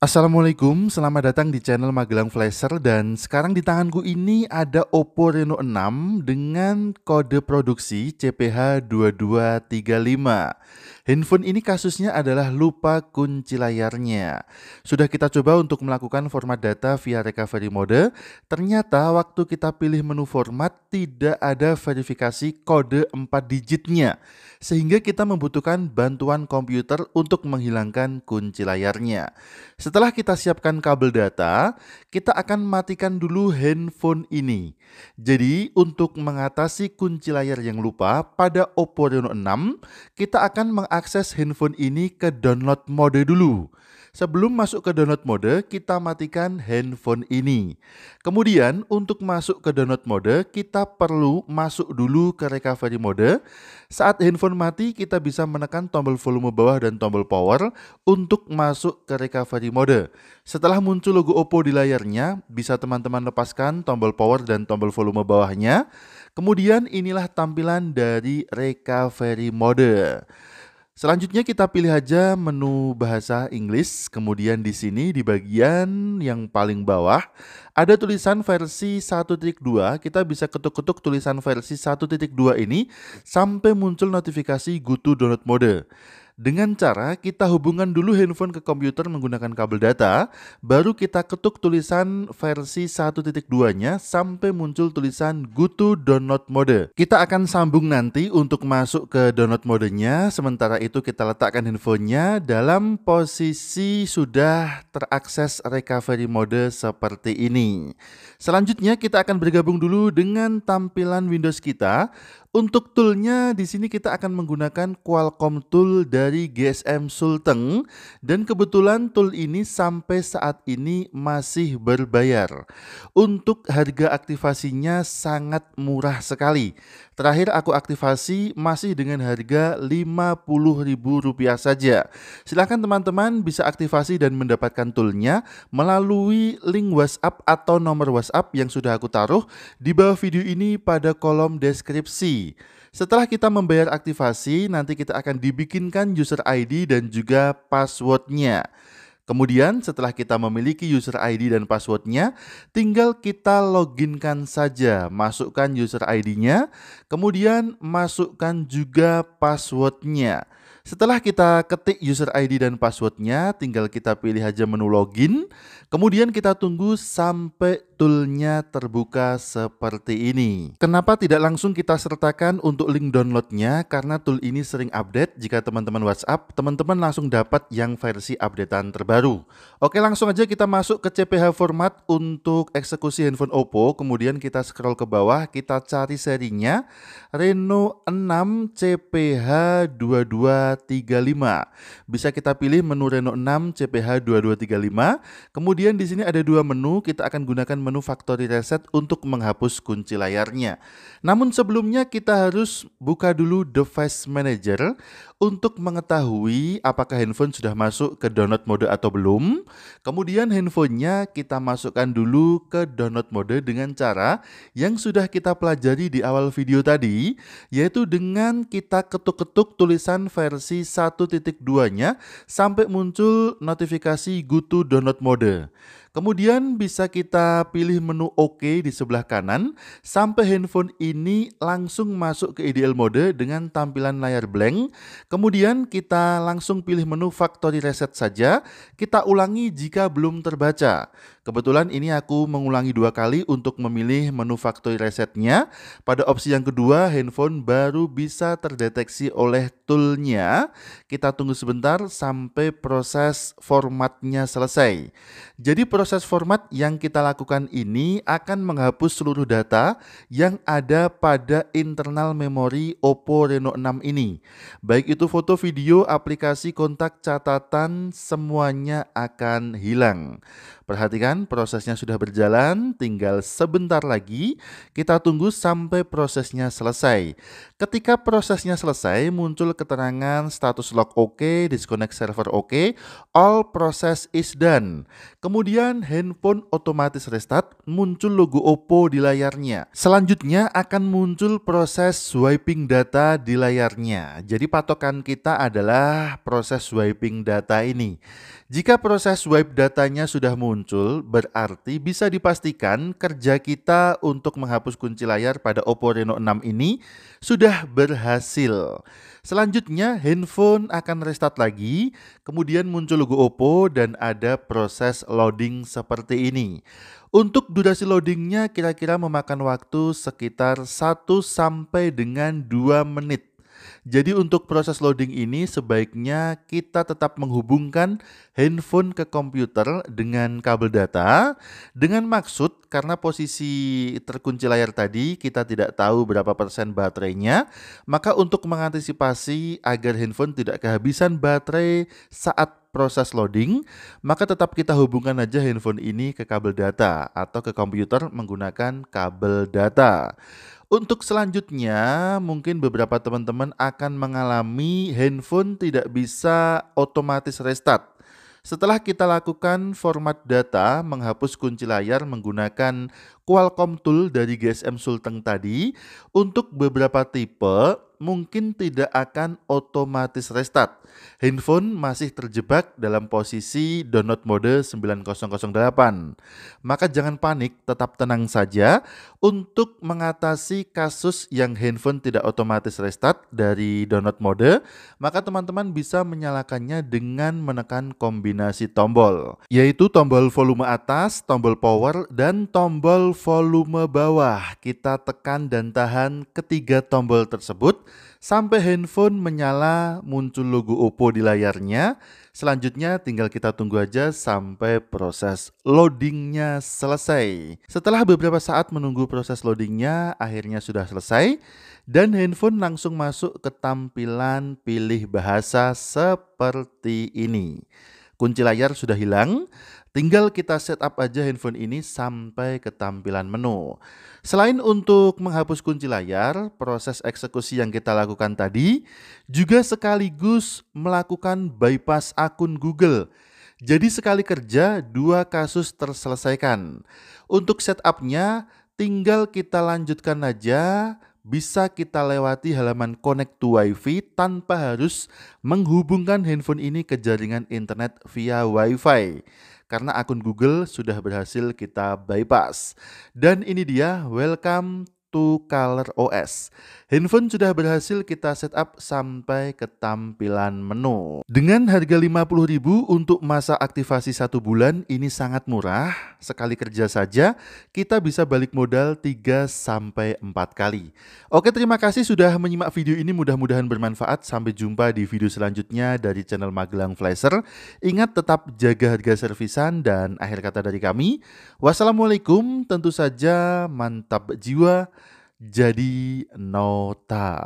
Assalamualaikum, selamat datang di channel Magelang Flasher dan sekarang di tanganku ini ada Oppo Reno 6 dengan kode produksi CPH2235. Handphone ini kasusnya adalah lupa kunci layarnya. Sudah kita coba untuk melakukan format data via recovery mode, ternyata waktu kita pilih menu format tidak ada verifikasi kode 4 digitnya, sehingga kita membutuhkan bantuan komputer untuk menghilangkan kunci layarnya. Setelah kita siapkan kabel data, kita akan matikan dulu handphone ini. Jadi untuk mengatasi kunci layar yang lupa pada Oppo Reno 6, kita akan mengaktifkan akses handphone ini ke download mode dulu. Sebelum masuk ke download mode, kita matikan handphone ini. Kemudian untuk masuk ke download mode, kita perlu masuk dulu ke recovery mode. Saat handphone mati, kita bisa menekan tombol volume bawah dan tombol power untuk masuk ke recovery mode. Setelah muncul logo Oppo di layarnya, bisa teman-teman lepaskan tombol power dan tombol volume bawahnya. Kemudian inilah tampilan dari recovery mode. Selanjutnya kita pilih aja menu bahasa Inggris, kemudian di sini di bagian yang paling bawah ada tulisan versi 1.2, kita bisa ketuk-ketuk tulisan versi 1.2 ini sampai muncul notifikasi Gutu to Download Mode dengan cara kita hubungkan dulu handphone ke komputer menggunakan kabel data, baru kita ketuk tulisan versi 1.2-nya sampai muncul tulisan go to Download Mode. Kita akan sambung nanti untuk masuk ke download modenya, sementara itu kita letakkan handphonenya dalam posisi sudah terakses recovery mode seperti ini. Selanjutnya kita akan bergabung dulu dengan tampilan Windows kita untuk toolnya di sini kita akan menggunakan Qualcomm tool dari GSM Sultan dan kebetulan tool ini sampai saat ini masih berbayar. Untuk harga aktivasinya sangat murah sekali. Terakhir aku aktivasi masih dengan harga Rp50.000 saja. Silahkan teman-teman bisa aktivasi dan mendapatkan toolnya melalui link WhatsApp atau nomor WhatsApp yang sudah aku taruh di bawah video ini pada kolom deskripsi. Setelah kita membayar aktivasi, nanti kita akan dibikinkan user ID dan juga passwordnya. Kemudian setelah kita memiliki user ID dan passwordnya, tinggal kita loginkan saja. Masukkan user ID-nya, kemudian masukkan juga passwordnya. Setelah kita ketik user ID dan passwordnya, tinggal kita pilih aja menu login. Kemudian kita tunggu sampai toolnya terbuka seperti ini. Kenapa tidak langsung kita sertakan untuk link downloadnya? Karena tool ini sering update. Jika teman-teman WhatsApp, teman-teman langsung dapat yang versi updatean terbaru. Oke, langsung aja kita masuk ke CPH format untuk eksekusi handphone Oppo. Kemudian kita scroll ke bawah, kita cari serinya Reno 6 CPH 22 235 Bisa kita pilih menu Renault 6 CPH 2235. Kemudian di sini ada dua menu, kita akan gunakan menu factory reset untuk menghapus kunci layarnya. Namun sebelumnya kita harus buka dulu device manager untuk mengetahui apakah handphone sudah masuk ke download mode atau belum. Kemudian handphonenya kita masukkan dulu ke download mode dengan cara yang sudah kita pelajari di awal video tadi, yaitu dengan kita ketuk-ketuk tulisan versi 1.2-nya sampai muncul notifikasi Go to Download Mode. Kemudian bisa kita pilih menu OK di sebelah kanan sampai handphone ini langsung masuk ke ideal mode dengan tampilan layar blank. Kemudian kita langsung pilih menu factory reset saja. Kita ulangi jika belum terbaca. Kebetulan ini aku mengulangi dua kali untuk memilih menu factory resetnya. Pada opsi yang kedua, handphone baru bisa terdeteksi oleh toolnya. Kita tunggu sebentar sampai proses formatnya selesai. Jadi proses format yang kita lakukan ini akan menghapus seluruh data yang ada pada internal memori Oppo Reno 6 ini. Baik itu foto, video, aplikasi, kontak, catatan, semuanya akan hilang. Perhatikan prosesnya sudah berjalan, tinggal sebentar lagi kita tunggu sampai prosesnya selesai. Ketika prosesnya selesai, muncul keterangan status log OK, disconnect server OK, all process is done. Kemudian handphone otomatis restart, muncul logo Oppo di layarnya. Selanjutnya akan muncul proses swiping data di layarnya. Jadi patokan kita adalah proses swiping data ini. Jika proses swipe datanya sudah muncul, muncul berarti bisa dipastikan kerja kita untuk menghapus kunci layar pada Oppo Reno 6 ini sudah berhasil. Selanjutnya handphone akan restart lagi, kemudian muncul logo Oppo dan ada proses loading seperti ini. Untuk durasi loadingnya kira-kira memakan waktu sekitar 1 sampai dengan 2 menit. Jadi untuk proses loading ini sebaiknya kita tetap menghubungkan handphone ke komputer dengan kabel data dengan maksud karena posisi terkunci layar tadi kita tidak tahu berapa persen baterainya, maka untuk mengantisipasi agar handphone tidak kehabisan baterai saat proses loading, maka tetap kita hubungkan aja handphone ini ke kabel data atau ke komputer menggunakan kabel data. Untuk selanjutnya, mungkin beberapa teman-teman akan mengalami handphone tidak bisa otomatis restart. Setelah kita lakukan format data, menghapus kunci layar menggunakan Qualcomm tool dari GSM Sulteng tadi untuk beberapa tipe mungkin tidak akan otomatis restart. Handphone masih terjebak dalam posisi download mode 9008. Maka jangan panik, tetap tenang saja untuk mengatasi kasus yang handphone tidak otomatis restart dari download mode, maka teman-teman bisa menyalakannya dengan menekan kombinasi tombol, yaitu tombol volume atas, tombol power, dan tombol volume bawah, kita tekan dan tahan ketiga tombol tersebut sampai handphone menyala muncul logo Oppo di layarnya. Selanjutnya tinggal kita tunggu aja sampai proses loadingnya selesai. Setelah beberapa saat menunggu proses loadingnya, akhirnya sudah selesai dan handphone langsung masuk ke tampilan pilih bahasa seperti ini kunci layar sudah hilang, Tinggal kita setup aja handphone ini sampai ke tampilan menu. Selain untuk menghapus kunci layar, proses eksekusi yang kita lakukan tadi juga sekaligus melakukan bypass akun Google. Jadi sekali kerja, dua kasus terselesaikan. Untuk setupnya, tinggal kita lanjutkan aja bisa kita lewati halaman connect to wifi tanpa harus menghubungkan handphone ini ke jaringan internet via wifi karena akun Google sudah berhasil kita bypass. Dan ini dia welcome to color OS. Handphone sudah berhasil kita setup sampai ke tampilan menu. Dengan harga 50.000 untuk masa aktivasi satu bulan ini sangat murah. Sekali kerja saja kita bisa balik modal 3 sampai 4 kali. Oke, terima kasih sudah menyimak video ini. Mudah-mudahan bermanfaat. Sampai jumpa di video selanjutnya dari channel Magelang Flasher. Ingat tetap jaga harga servisan dan akhir kata dari kami. Wassalamualaikum, tentu saja mantap jiwa jadi nota.